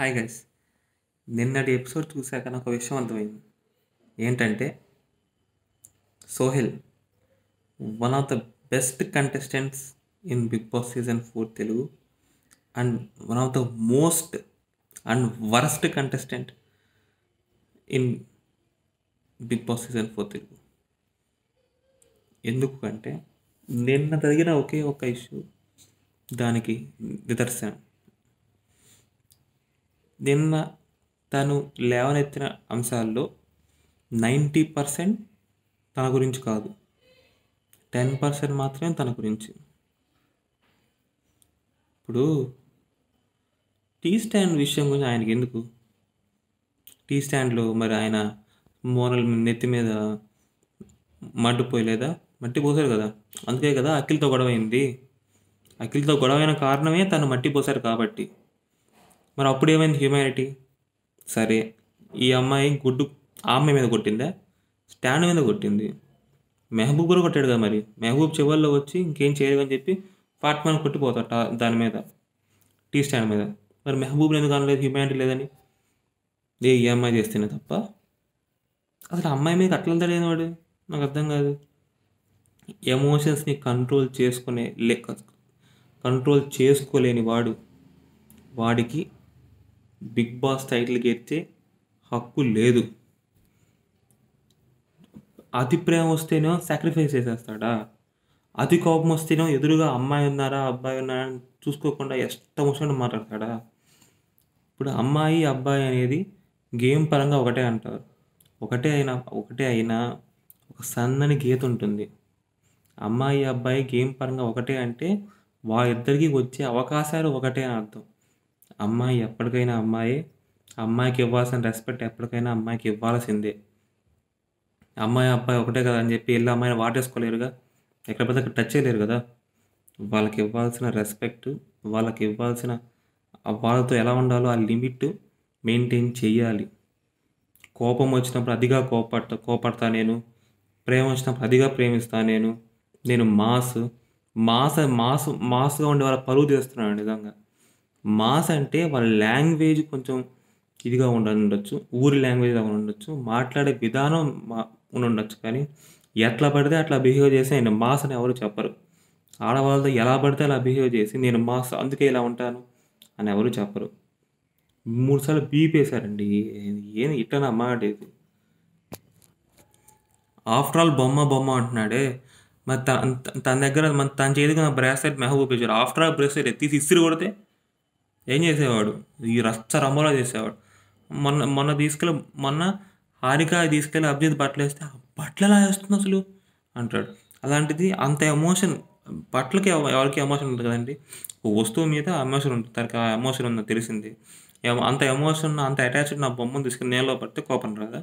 hi guys నిన్నటి episode చూశాక నాకు ఒక విషయం అర్థమైంది ఏంటంటే Sohel one of the best contestants in Bigg Boss season four Telugu and one of the most and worst contestant in Bigg Boss season four Telugu ఎందుకంటే నిన్న జరిగిన ఒకే ఒక ఇష్యూ దానికి నిదర్శనం నిన్న తను లేవనెత్తిన అంశాల్లో నైంటీ పర్సెంట్ తన గురించి కాదు టెన్ పర్సెంట్ మాత్రమే తన గురించి ఇప్పుడు టీ స్టాండ్ విషయం గురించి ఆయనకి ఎందుకు టీ స్టాండ్లో మరి ఆయన మోనల్ నెత్తి మీద మడ్డుపోయలేదా మట్టి పోసారు కదా అందుకే కదా అఖిల్తో గొడవైంది అఖిల్తో గొడవైన కారణమే తను మట్టి పోసారు కాబట్టి మరి అప్పుడు ఏమైంది హ్యూమానిటీ సరే ఈ అమ్మాయి గుడ్డు ఆ అమ్మాయి మీద కొట్టిందా స్టాండ్ మీద కొట్టింది మెహబూబ్ కూడా కొట్టాడు కదా మరి మెహబూబ్ చివరిలో వచ్చి ఇంకేం చేయలేదు అని చెప్పి ఫాట్మాన్ కొట్టిపోతాడు దాని మీద టీ స్టాండ్ మీద మరి మెహబూబ్ ఎందుకు అనలేదు హ్యూమానిటీ లేదని ఏ ఈ అమ్మాయి చేస్తేనే తప్ప అసలు అమ్మాయి మీద అట్లా తెలియదు వాడు నాకు అర్థం కాదు ఎమోషన్స్ని కంట్రోల్ చేసుకునే లెక్క కంట్రోల్ చేసుకోలేని వాడు వాడికి బిగ్ బాస్ టైటిల్ గెలిచే హక్కు లేదు అతి ప్రేమ వస్తేనో సాక్రిఫైస్ చేసేస్తాడా అతి కోపం వస్తేనో ఎదురుగా అమ్మాయి ఉన్నారా అబ్బాయి ఉన్నారా అని చూసుకోకుండా ఎంత వచ్చినట్టు మాట్లాడతాడా ఇప్పుడు అమ్మాయి అబ్బాయి అనేది గేమ్ పరంగా ఒకటే అంటారు ఒకటే అయినా ఒకటే అయినా ఒక సన్నని గీత ఉంటుంది అమ్మాయి అబ్బాయి గేమ్ పరంగా ఒకటే అంటే వాళ్ళిద్దరికీ వచ్చే అవకాశాలు ఒకటే అని అర్థం అమ్మాయి ఎప్పటికైనా అమ్మాయి అమ్మాయికి ఇవ్వాల్సిన రెస్పెక్ట్ ఎప్పటికైనా అమ్మాయికి ఇవ్వాల్సిందే అమ్మాయి అబ్బాయి ఒకటే కదా అని చెప్పి వెళ్ళి అమ్మాయిని వాటేసుకోలేరుగా ఎక్కడ పెద్ద అక్కడ టచ్ చేయలేరు కదా వాళ్ళకి ఇవ్వాల్సిన రెస్పెక్ట్ వాళ్ళకి ఇవ్వాల్సిన వాళ్ళతో ఎలా ఉండాలో ఆ లిమిట్ మెయింటైన్ చేయాలి కోపం వచ్చినప్పుడు అదిగా కోపడతా కోపడతా నేను ప్రేమ వచ్చినప్పుడు అదిగా ప్రేమిస్తా నేను నేను మాస్ మాస్ మాస్ మాస్గా ఉండే వాళ్ళ పరువు తీస్తున్నాను నిజంగా మాస్ అంటే వాళ్ళ లాంగ్వేజ్ కొంచెం ఇదిగా ఉండొచ్చు ఊరి లాంగ్వేజ్ ఉండొచ్చు మాట్లాడే విధానం మా ఉండొచ్చు కానీ ఎట్లా పడితే అట్లా బిహేవ్ చేసి ఆయన మాస్ అని ఎవరు చెప్పరు ఆడవాళ్ళతో ఎలా పడితే అలా బిహేవ్ చేసి నేను మాస్ అందుకే ఇలా ఉంటాను అని ఎవరు చెప్పరు మూడుసార్లు బీపేశారండి ఏం ఇట్టనా మాట ఇది ఆఫ్టర్ ఆల్ బొమ్మ బొమ్మ అంటున్నాడే మరి తన దగ్గర మన తన చేతికి నా bracelet Mehboob after all bracelet తీసి ఇస్త్రీ కొడితే ఏం చేసేవాడు ఈ రచ్చ రమ్మలా చేసేవాడు మొన్న మొన్న తీసుకెళ్ళి మొన్న హారిక తీసుకెళ్ళి అభిజిత్ బట్టలు వేస్తే బట్టలు ఎలా వేస్తుంది అసలు అంటాడు అలాంటిది అంత ఎమోషన్ బట్టలకి ఎవరికి ఎమోషన్ ఉంటుంది కదండి ఒక వస్తువు మీద ఎమోషన్ ఉంటుంది తనకి ఆ ఎమోషన్ ఉందో తెలిసింది అంత ఎమోషన్ అంత అటాచ్డ్ నా బొమ్మను తీసుకుని నేలలో పడితే కోపం రాదా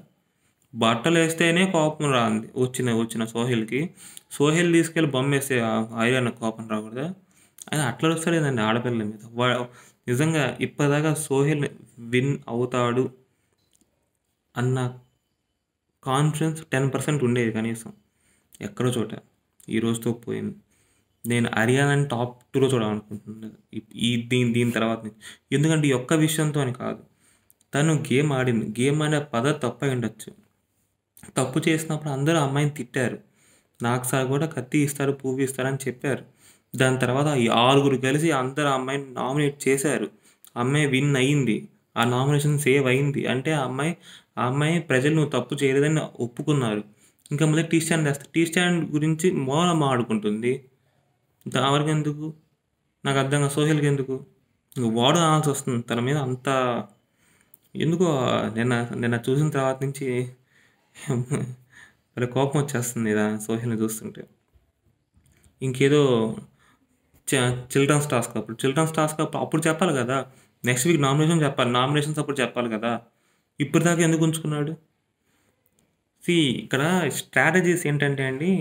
బట్టలు వేస్తేనే కోపం రాంది వచ్చిన వచ్చిన సోహిల్కి సోహిల్ తీసుకెళ్ళి బొమ్మ వేస్తే ఐరన్ కోపం రాకూడదా అది అట్లా వస్తలేదండి ఆడపిల్ల మీద నిజంగా ఇప్పటిదాకా సోహెల్ విన్ అవుతాడు అన్న కాన్ఫిడెన్స్ టెన్ పర్సెంట్ ఉండేది కనీసం ఎక్కడో చోట ఈ రోజుతో పోయింది నేను హర్యానాని టాప్ టూలో చూడాలనుకుంటున్నాను ఈ దీని దీని తర్వాత ఎందుకంటే ఈ ఒక్క విషయంతో అని కాదు తను గేమ్ ఆడింది గేమ్ ఆడే పద తప్ప ఉండొచ్చు తప్పు చేసినప్పుడు అందరూ అమ్మాయిని తిట్టారు నాకు సార్ కూడా కత్తి ఇస్తారు పువ్వు ఇస్తారని చెప్పారు దాని తర్వాత ఈ ఆరుగురు కలిసి అందరు అమ్మాయిని నామినేట్ చేశారు అమ్మాయి విన్ అయ్యింది ఆ నామినేషన్ సేవ్ అయింది అంటే ఆ అమ్మాయి ఆ అమ్మాయి ప్రజలు నువ్వు తప్పు చేయలేదని ఒప్పుకున్నారు ఇంకా మొదటి టీ స్టాండ్ వేస్తారు టీ స్టాండ్ గురించి మౌనం ఆడుకుంటుంది దావరికి ఎందుకు నాకు అర్థంగా సోషల్కి ఎందుకు నువ్వు వాడు అనాల్సి వస్తుంది తన మీద అంత ఎందుకో నిన్న నిన్న చూసిన తర్వాత నుంచి మరి కోపం వచ్చేస్తుంది ఇదా సోషల్ని చూస్తుంటే ఇంకేదో చిల్డ్రన్స్ టాస్క్ అప్పుడు చిల్డ్రన్స్ టాస్క్ అప్పుడు అప్పుడు చెప్పాలి కదా నెక్స్ట్ వీక్ నామినేషన్ చెప్పాలి నామినేషన్స్ అప్పుడు చెప్పాలి కదా ఇప్పుడు దాకా ఎందుకు ఉంచుకున్నాడు సి ఇక్కడ స్ట్రాటజీస్ ఏంటంటే అండి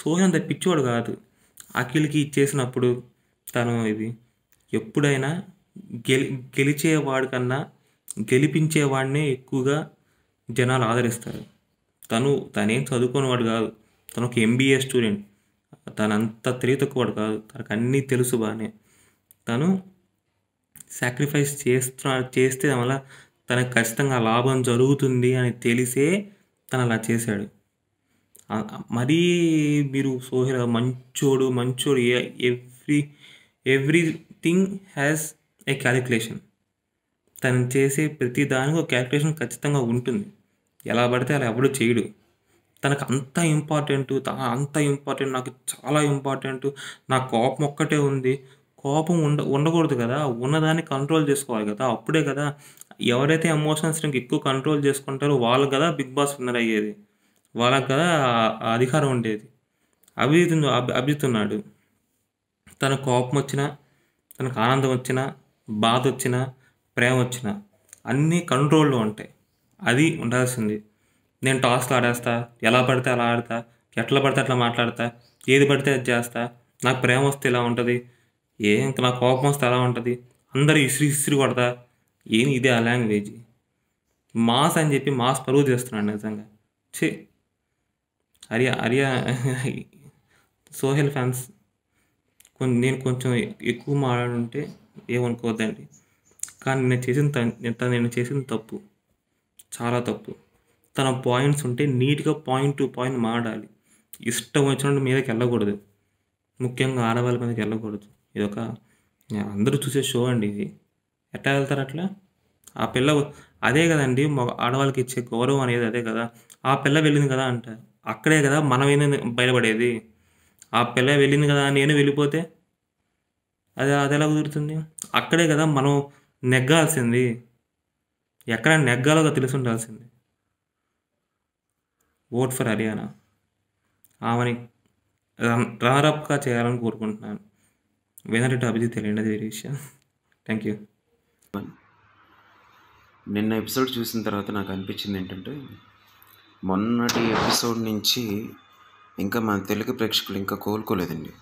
సోహన్ అంత పిచ్చివాడు కాదు అఖిల్కి ఇచ్చేసినప్పుడు తను ఇది ఎప్పుడైనా గెలి గెలిచేవాడు కన్నా గెలిపించేవాడినే ఎక్కువగా జనాలు ఆదరిస్తారు తను తనేం చదువుకునేవాడు కాదు తను ఒక ఎంబీఏ స్టూడెంట్ తనంత తెలివి వాడు కాదు తనకు అన్నీ తెలుసు బాగానే తను సాక్రిఫైస్ చేస్తా చేస్తే వల్ల తనకు ఖచ్చితంగా లాభం జరుగుతుంది అని తెలిసే తను అలా చేశాడు మరీ మీరు సోహెల్ మంచోడు మంచోడు every everything has a calculation తను చేసే ప్రతి దానికి ఒక క్యాలిక్యులేషన్ ఖచ్చితంగా ఉంటుంది ఎలా పడితే అలా ఎవడు చేయడు తనకు అంత ఇంపార్టెంట్ తన అంత ఇంపార్టెంట్ నాకు చాలా ఇంపార్టెంట్ నా కోపం ఒక్కటే ఉంది కోపం ఉండ ఉండకూడదు కదా ఉన్నదాన్ని కంట్రోల్ చేసుకోవాలి కదా అప్పుడే కదా ఎవరైతే ఎమోషన్స్ ఇంకా ఎక్కువ కంట్రోల్ చేసుకుంటారో వాళ్ళు కదా బిగ్ బాస్ విన్నర్ అయ్యేది వాళ్ళకి కదా అధికారం ఉండేది అభిజిత్ అభిజిత్ ఉన్నాడు తన కోపం వచ్చినా తనకు ఆనందం వచ్చినా బాధ వచ్చినా ప్రేమ వచ్చినా అన్నీ కంట్రోల్లో ఉంటాయి అది ఉండాల్సింది నేను టాస్లు ఆడేస్తా ఎలా పడితే అలా ఆడతా ఎట్లా పడితే అట్లా మాట్లాడతా ఏది పడితే అది చేస్తా నాకు ప్రేమ వస్తే ఇలా ఉంటుంది ఏ ఇంకా నాకు కోపం వస్తే ఎలా ఉంటుంది అందరూ ఇసిరి ఇసిరి కొడతా ఏం ఇదే ఆ లాంగ్వేజ్ మాస్ అని చెప్పి మాస్ పరుగు చేస్తున్నాడు నిజంగా ఛీ అరియా అరియా సోహెల్ ఫ్యాన్స్ కొన్ని నేను కొంచెం ఎక్కువ మాట్లాడుంటే ఏమనుకోవద్దండి కానీ నేను చేసిన నేను చేసిన తప్పు చాలా తప్పు తన పాయింట్స్ ఉంటే నీట్గా పాయింట్ టు పాయింట్ మాడాలి ఇష్టం వచ్చినట్టు మీదకి వెళ్ళకూడదు ముఖ్యంగా ఆడవాళ్ళ మీదకి వెళ్ళకూడదు ఇదొక అందరూ చూసే షో అండి ఇది ఎట్లా వెళ్తారు అట్లా ఆ పిల్ల అదే కదండి ఆడవాళ్ళకి ఇచ్చే గౌరవం అనేది అదే కదా ఆ పిల్ల వెళ్ళింది కదా అంట అక్కడే కదా మనం ఏంది బయటపడేది ఆ పిల్ల వెళ్ళింది కదా నేను వెళ్ళిపోతే అది అది ఎలా కుదురుతుంది అక్కడే కదా మనం నెగ్గాల్సింది ఎక్కడ నెగ్గాలో ఉండాల్సింది ఓట్ ఫర్ హర్యానా ఆమెని రన్నరప్గా చేయాలని కోరుకుంటున్నాను వెనరెడ్డి అభిజిత్ తెలియండి వేరే విషయం థ్యాంక్ యూ నిన్న ఎపిసోడ్ చూసిన తర్వాత నాకు అనిపించింది ఏంటంటే మొన్నటి ఎపిసోడ్ నుంచి ఇంకా మన తెలుగు ప్రేక్షకులు ఇంకా కోలుకోలేదండి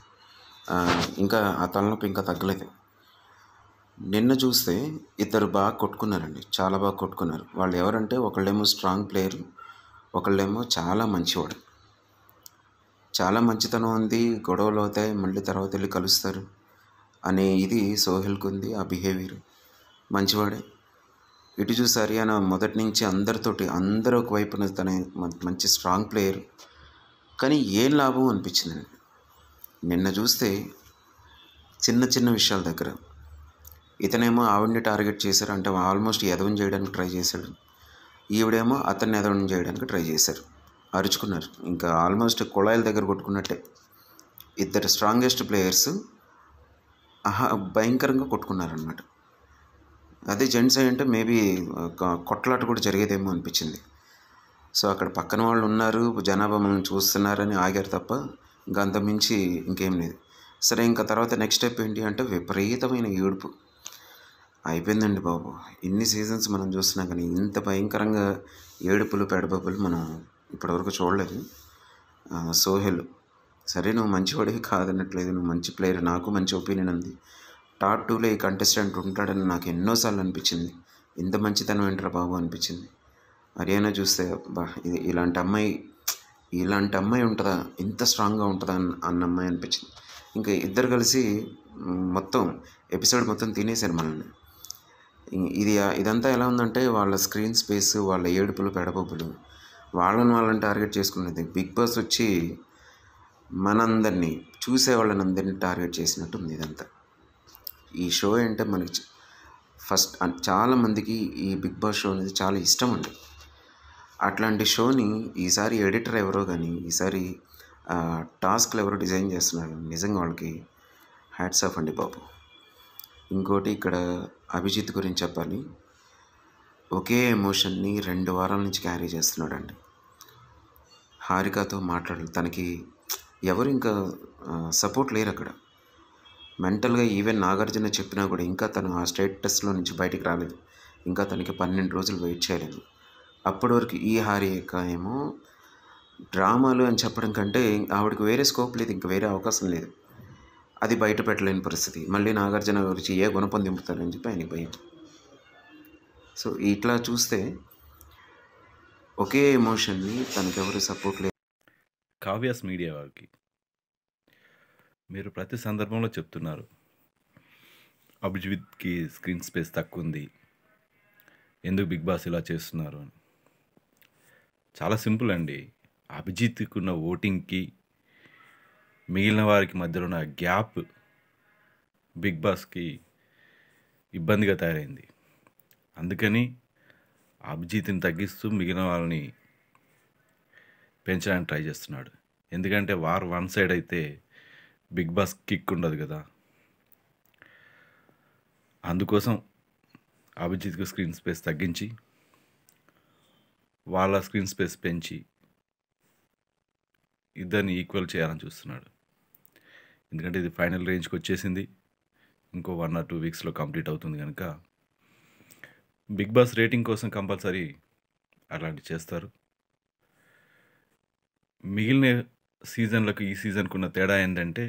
ఇంకా ఆ తలనొప్పి ఇంకా తగ్గలేదు నిన్న చూస్తే ఇద్దరు బాగా కొట్టుకున్నారండి చాలా బాగా కొట్టుకున్నారు వాళ్ళు ఎవరంటే ఒకళ్ళేమో స్ట్రాంగ్ ప్లేయర్ ఒకళ్ళేమో చాలా మంచివాడు చాలా మంచితనం ఉంది గొడవలు అవుతాయి మళ్ళీ తర్వాత వెళ్ళి కలుస్తారు అనే ఇది సోహెల్కి ఉంది ఆ బిహేవియర్ మంచివాడే ఇటు చూసి ఆయన మొదటి నుంచి అందరితోటి అందరూ ఒకవైపున తన మంచి స్ట్రాంగ్ ప్లేయర్ కానీ ఏం లాభం అనిపించింది నిన్న చూస్తే చిన్న చిన్న విషయాల దగ్గర ఇతనేమో ఆవిడ్ని టార్గెట్ చేశారు అంటే ఆల్మోస్ట్ ఎదవం చేయడానికి ట్రై చేశాడు ఈవిడేమో అతన్ని ఎదవడం చేయడానికి ట్రై చేశారు అరుచుకున్నారు ఇంకా ఆల్మోస్ట్ కుళాయిల దగ్గర కొట్టుకున్నట్టే ఇద్దరు స్ట్రాంగెస్ట్ ప్లేయర్స్ భయంకరంగా కొట్టుకున్నారనమాట అదే జెంట్స్ అయ్యి అంటే మేబీ కొట్లాట కూడా జరిగేదేమో అనిపించింది సో అక్కడ పక్కన వాళ్ళు ఉన్నారు జనాభా మనల్ని చూస్తున్నారని ఆగారు తప్ప ఇంకా అంతమించి ఇంకేం లేదు సరే ఇంకా తర్వాత నెక్స్ట్ స్టెప్ ఏంటి అంటే విపరీతమైన ఏడుపు అయిపోయిందండి బాబు ఇన్ని సీజన్స్ మనం చూస్తున్నాం కానీ ఇంత భయంకరంగా ఏడుపులు పెడబబ్బులు మనం ఇప్పటివరకు చూడలేదు సోహెల్ సరే నువ్వు మంచివాడివి కాదన్నట్లేదు నువ్వు మంచి ప్లేయర్ నాకు మంచి ఒపీనియన్ ఉంది టాప్ టూలో ఈ కంటెస్టెంట్ ఉంటాడని నాకు ఎన్నోసార్లు అనిపించింది ఇంత మంచితనం ఏంట్రా బాబు అనిపించింది హర్యానా చూస్తే బా ఇది ఇలాంటి అమ్మాయి ఇలాంటి అమ్మాయి ఉంటుందా ఇంత స్ట్రాంగ్గా ఉంటుందా అన్న అమ్మాయి అనిపించింది ఇంకా ఇద్దరు కలిసి మొత్తం ఎపిసోడ్ మొత్తం తినేశారు మనల్ని ఇది ఇదంతా ఎలా ఉందంటే వాళ్ళ స్క్రీన్ స్పేస్ వాళ్ళ ఏడుపులు పెడబొబ్బులు వాళ్ళని వాళ్ళని టార్గెట్ చేసుకునేది బిగ్ బాస్ వచ్చి మనందరినీ వాళ్ళని అందరినీ టార్గెట్ చేసినట్టు ఉంది ఇదంతా ఈ షో అంటే మనకి ఫస్ట్ చాలామందికి ఈ బిగ్ బాస్ షో అనేది చాలా ఇష్టం అండి అట్లాంటి షోని ఈసారి ఎడిటర్ ఎవరో కానీ ఈసారి టాస్క్లు ఎవరో డిజైన్ చేస్తున్నారు నిజంగా వాళ్ళకి హ్యాట్స్ ఆఫ్ అండి బాబు ఇంకోటి ఇక్కడ అభిజిత్ గురించి చెప్పాలి ఒకే ఎమోషన్ని రెండు వారాల నుంచి క్యారీ చేస్తున్నాడండి హారికతో మాట్లాడు తనకి ఎవరు ఇంకా సపోర్ట్ లేరు అక్కడ మెంటల్గా ఈవెన్ నాగార్జున చెప్పినా కూడా ఇంకా తను ఆ స్టేటస్లో నుంచి బయటికి రాలేదు ఇంకా తనకి పన్నెండు రోజులు వెయిట్ చేయలేదు అప్పటి వరకు ఈ యొక్క ఏమో డ్రామాలు అని చెప్పడం కంటే ఆవిడకి వేరే స్కోప్ లేదు ఇంకా వేరే అవకాశం లేదు అది బయట పెట్టలేని పరిస్థితి మళ్ళీ నాగార్జున గురించి ఏ గుణపం దింపుతారని చెప్పి ఆయనకి భయం సో ఇట్లా చూస్తే ఒకే ఎమోషన్ని తనకెవరు సపోర్ట్ లేదు కావ్యాస్ మీడియా వారికి మీరు ప్రతి సందర్భంలో చెప్తున్నారు అభిజిత్కి స్క్రీన్ స్పేస్ తక్కువ ఉంది ఎందుకు బిగ్ బాస్ ఇలా చేస్తున్నారు అని చాలా సింపుల్ అండి ఉన్న ఓటింగ్కి మిగిలిన వారికి మధ్యలో ఉన్న గ్యాప్ బిగ్ బాస్కి ఇబ్బందిగా తయారైంది అందుకని అభిజిత్ని తగ్గిస్తూ మిగిలిన వాళ్ళని పెంచడానికి ట్రై చేస్తున్నాడు ఎందుకంటే వార్ వన్ సైడ్ అయితే బిగ్ బాస్ కిక్ ఉండదు కదా అందుకోసం అభిజిత్కు స్క్రీన్ స్పేస్ తగ్గించి వాళ్ళ స్క్రీన్ స్పేస్ పెంచి ఇద్దరిని ఈక్వల్ చేయాలని చూస్తున్నాడు ఎందుకంటే ఇది ఫైనల్ రేంజ్కి వచ్చేసింది ఇంకో వన్ ఆర్ టూ వీక్స్లో కంప్లీట్ అవుతుంది కనుక బిగ్ బాస్ రేటింగ్ కోసం కంపల్సరీ అలాంటివి చేస్తారు మిగిలిన సీజన్లకు ఈ సీజన్కున్న తేడా ఏంటంటే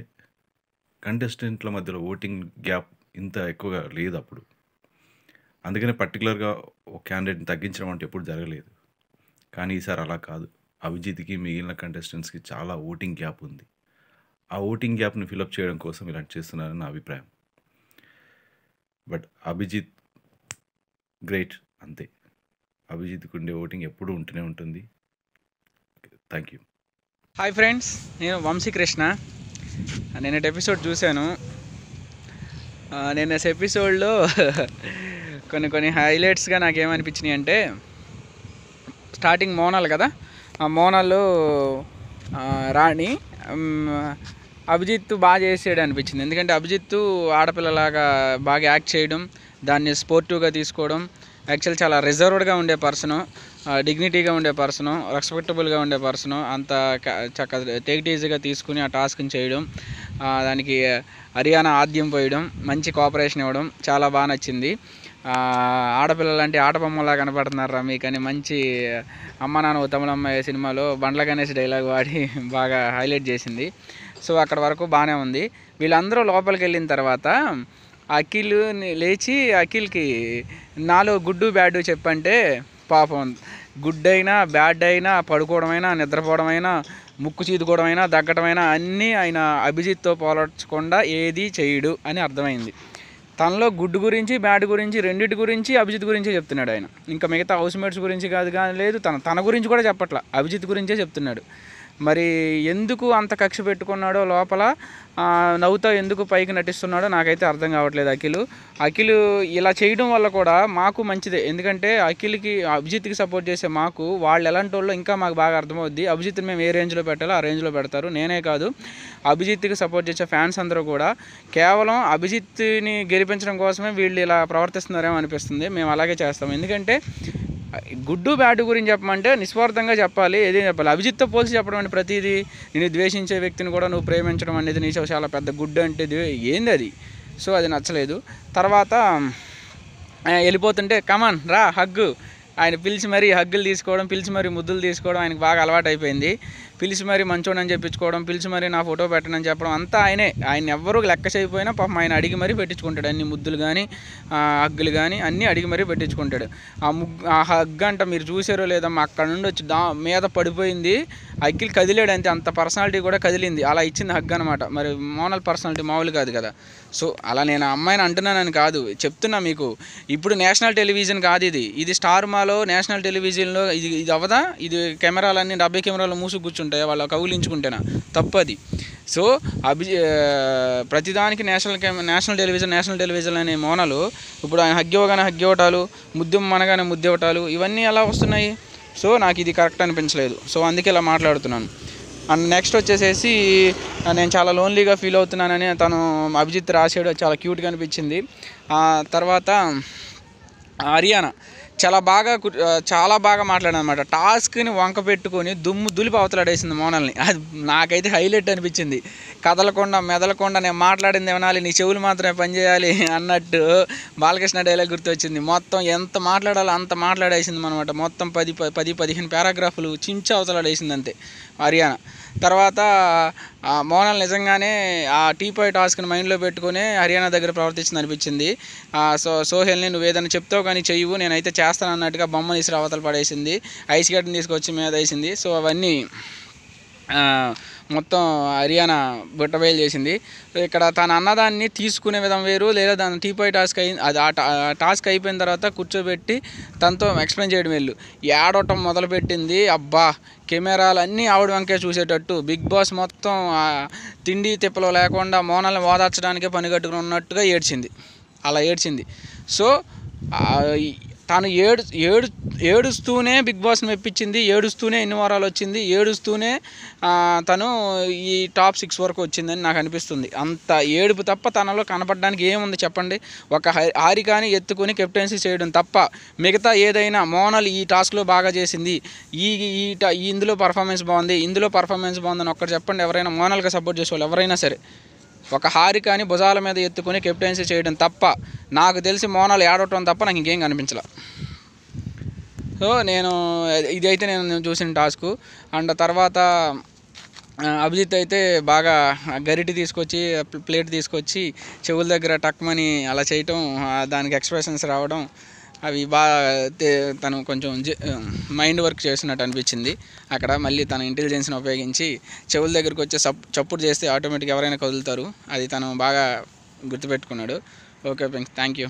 కంటెస్టెంట్ల మధ్యలో ఓటింగ్ గ్యాప్ ఇంత ఎక్కువగా లేదు అప్పుడు అందుకనే పర్టికులర్గా ఒక క్యాండిడేట్ని తగ్గించడం అంటే ఎప్పుడు జరగలేదు కానీ ఈసారి అలా కాదు అభిజిత్కి మిగిలిన కంటెస్టెంట్స్కి చాలా ఓటింగ్ గ్యాప్ ఉంది ఆ ఓటింగ్ గ్యాప్ను ఫిలప్ చేయడం కోసం ఇలాంటి చేస్తున్నారని నా అభిప్రాయం బట్ అభిజిత్ గ్రేట్ అంతే అభిజిత్కు ఉండే ఓటింగ్ ఎప్పుడు ఉంటూనే ఉంటుంది థ్యాంక్ యూ హాయ్ ఫ్రెండ్స్ నేను వంశీ కృష్ణ నేను ఎపిసోడ్ చూశాను నేను ఎపిసోడ్లో కొన్ని కొన్ని హైలైట్స్గా నాకేమనిపించినాయి అంటే స్టార్టింగ్ మోనాల్ కదా ఆ మోనాల్లో రాణి అభిజిత్ బాగా చేసాడు అనిపించింది ఎందుకంటే అభిజిత్ ఆడపిల్లలాగా బాగా యాక్ట్ చేయడం దాన్ని స్పోర్టివ్గా తీసుకోవడం యాక్చువల్ చాలా రిజర్వ్డ్గా ఉండే పర్సను డిగ్నిటీగా ఉండే పర్సను రెస్పెక్టబుల్గా ఉండే పర్సను అంత చక్క టేక్ ఈజీగా తీసుకుని ఆ టాస్క్ని చేయడం దానికి హర్యానా ఆద్యం పోయడం మంచి కోఆపరేషన్ ఇవ్వడం చాలా బాగా నచ్చింది ఆడపిల్ల లాంటి ఆటబొమ్మలా కనపడుతున్నారా మీకని మంచి అమ్మ నాన్న ఉత్తమలమ్మ సినిమాలో బండ్ల గణేష్ డైలాగ్ వాడి బాగా హైలైట్ చేసింది సో అక్కడ వరకు బాగానే ఉంది వీళ్ళందరూ లోపలికి వెళ్ళిన తర్వాత అఖిల్ లేచి అఖిల్కి నాలో గుడ్డు బ్యాడ్ చెప్పంటే పాపం గుడ్ అయినా బ్యాడ్ అయినా పడుకోవడమైనా నిద్రపోవడమైనా ముక్కు చీదుకోవడమైనా దగ్గటమైనా అన్నీ ఆయన అభిజిత్తో పోలాడ్చకుండా ఏది చేయడు అని అర్థమైంది తనలో గుడ్ గురించి బ్యాడ్ గురించి రెండింటి గురించి అభిజిత్ గురించే చెప్తున్నాడు ఆయన ఇంకా మిగతా హౌస్ మేట్స్ గురించి కాదు కానీ లేదు తన తన గురించి కూడా చెప్పట్లా అభిజిత్ గురించే చెప్తున్నాడు మరి ఎందుకు అంత కక్ష పెట్టుకున్నాడో లోపల నవ్వుతా ఎందుకు పైకి నటిస్తున్నాడో నాకైతే అర్థం కావట్లేదు అఖిల్ అఖిల్ ఇలా చేయడం వల్ల కూడా మాకు మంచిదే ఎందుకంటే అఖిల్కి అభిజిత్కి సపోర్ట్ చేసే మాకు వాళ్ళు ఎలాంటి వాళ్ళు ఇంకా మాకు బాగా అర్థమవుద్ది అభిజిత్ని మేము ఏ రేంజ్లో పెట్టాలో ఆ రేంజ్లో పెడతారు నేనే కాదు అభిజిత్కి సపోర్ట్ చేసే ఫ్యాన్స్ అందరూ కూడా కేవలం అభిజిత్ని గెలిపించడం కోసమే వీళ్ళు ఇలా ప్రవర్తిస్తున్నారేమో అనిపిస్తుంది మేము అలాగే చేస్తాం ఎందుకంటే గుడ్డు బ్యాడ్ గురించి చెప్పమంటే నిస్వార్థంగా చెప్పాలి ఏదేం చెప్పాలి అభిజిత్తో పోల్చి చెప్పడం అంటే ప్రతిదీ నేను ద్వేషించే వ్యక్తిని కూడా నువ్వు ప్రేమించడం అనేది నీ చాలా పెద్ద గుడ్డు అంటే ఏంది అది సో అది నచ్చలేదు తర్వాత వెళ్ళిపోతుంటే కమాన్ రా హగ్గు ఆయన పిలిచి మరీ హగ్గులు తీసుకోవడం పిలిచి మరీ ముద్దులు తీసుకోవడం ఆయనకు బాగా అలవాటు అయిపోయింది పిలిచి మరి మంచోడని చెప్పించుకోవడం పిలిచి మరి నా ఫోటో పెట్టనని చెప్పడం అంతా ఆయనే ఆయన ఎవరు లెక్క చేయకపోయినా పాపం ఆయన అడిగి మరీ పెట్టించుకుంటాడు అన్ని ముద్దులు కానీ హగ్గులు కానీ అన్నీ అడిగి మరీ పెట్టించుకుంటాడు ఆ ముగ్గు ఆ హగ్ అంట మీరు చూసారో లేదమ్మా అక్కడ నుండి వచ్చి దా మీద పడిపోయింది అఖిల్ కదిలాడు అంతే అంత పర్సనాలిటీ కూడా కదిలింది అలా ఇచ్చింది హగ్ అనమాట మరి మోనల్ పర్సనాలిటీ మామూలు కాదు కదా సో అలా నేను అమ్మాయిని అంటున్నానని కాదు చెప్తున్నా మీకు ఇప్పుడు నేషనల్ టెలివిజన్ కాదు ఇది ఇది స్టార్ మాలో నేషనల్ టెలివిజన్లో ఇది ఇది అవదా ఇది కెమెరాలన్నీ డబ్బై కెమెరాలు మూసుకు కూర్చుంటాయి ఉంటాయో వాళ్ళు కౌగులించుకుంటేనా తప్పది సో అభి ప్రతిదానికి national national television national television అనే మోనలు ఇప్పుడు ఆయన హగ్గివ్వగానే హగ్గివ్వటాలు ముద్దు మనగానే ముద్దివ్వటాలు ఇవన్నీ ఎలా వస్తున్నాయి సో నాకు ఇది కరెక్ట్ అనిపించలేదు సో అందుకే ఇలా మాట్లాడుతున్నాను అండ్ నెక్స్ట్ వచ్చేసేసి నేను చాలా లోన్లీగా ఫీల్ అవుతున్నానని తను అభిజిత్ రాశాడు చాలా క్యూట్గా అనిపించింది తర్వాత హర్యానా చాలా బాగా చాలా బాగా మాట్లాడనమాట అనమాట టాస్క్ని వంక పెట్టుకొని దుమ్ము దులిపి అవతలాడేసింది మోనల్ని అది నాకైతే హైలైట్ అనిపించింది కదలకుండా మెదలకుండా నేను మాట్లాడింది వినాలి నీ చెవులు మాత్రమే పనిచేయాలి అన్నట్టు బాలకృష్ణ డైలాగ్ గుర్తొచ్చింది మొత్తం ఎంత మాట్లాడాలో అంత మాట్లాడేసింది అనమాట మొత్తం పది పది పదిహేను పారాగ్రాఫ్లు చించి అవతలాడేసింది అంతే హర్యానా తర్వాత మోనల్ నిజంగానే ఆ టీ టీపాయ్ టాస్క్ని మైండ్లో పెట్టుకుని హర్యానా దగ్గర ప్రవర్తించింది అనిపించింది సో సోహెల్ని నువ్వు ఏదైనా చెప్తావు కానీ చెయ్యవు నేనైతే చేస్తాను అన్నట్టుగా బొమ్మ తీసుకురావతలు పడేసింది ఐస్ గడ్డని తీసుకొచ్చి మీద వేసింది సో అవన్నీ మొత్తం హర్యానా బుట్టబయలు చేసింది ఇక్కడ తను అన్నదాన్ని తీసుకునే విధం వేరు లేదా దాని టీపాయ్ టాస్క్ అయింది అది ఆ టాస్క్ అయిపోయిన తర్వాత కూర్చోబెట్టి తనతో ఎక్స్ప్లెయిన్ చేయడం వెళ్ళు ఏడవటం మొదలుపెట్టింది అబ్బా కెమెరాలు అన్నీ ఆవిడ వంకే చూసేటట్టు బిగ్ బాస్ మొత్తం తిండి తిప్పలు లేకుండా మోనల్ని ఓదార్చడానికే పని కట్టుకుని ఉన్నట్టుగా ఏడ్చింది అలా ఏడ్చింది సో తను ఏడు ఏడు ఏడుస్తూనే బిగ్ బాస్ని మెప్పించింది ఏడుస్తూనే ఎన్ని వారాలు వచ్చింది ఏడుస్తూనే తను ఈ టాప్ సిక్స్ వరకు వచ్చిందని నాకు అనిపిస్తుంది అంత ఏడుపు తప్ప తనలో కనపడడానికి ఏముంది చెప్పండి ఒక హారికాని ఎత్తుకుని కెప్టెన్సీ చేయడం తప్ప మిగతా ఏదైనా మోనల్ ఈ టాస్క్లో బాగా చేసింది ఈ ఈ ఇందులో పర్ఫార్మెన్స్ బాగుంది ఇందులో పర్ఫార్మెన్స్ బాగుందని ఒక్కరు చెప్పండి ఎవరైనా మోనల్గా సపోర్ట్ చేసేవాళ్ళు ఎవరైనా సరే ఒక అని భుజాల మీద ఎత్తుకుని కెప్టెన్సీ చేయడం తప్ప నాకు తెలిసి మోనాలు ఏడవటం తప్ప నాకు ఇంకేం కనిపించలే సో నేను ఇదైతే నేను చూసిన టాస్క్ అండ్ తర్వాత అభిజిత్ అయితే బాగా గరిటి తీసుకొచ్చి ప్లేట్ తీసుకొచ్చి చెవుల దగ్గర టక్మని అలా చేయటం దానికి ఎక్స్ప్రెషన్స్ రావడం అవి బాగా తను కొంచెం మైండ్ వర్క్ చేసినట్టు అనిపించింది అక్కడ మళ్ళీ తన ఇంటెలిజెన్స్ని ఉపయోగించి చెవుల దగ్గరికి వచ్చే సప్ చప్పుడు చేస్తే ఆటోమేటిక్గా ఎవరైనా కదులుతారు అది తను బాగా గుర్తుపెట్టుకున్నాడు ఓకే థ్యాంక్ యూ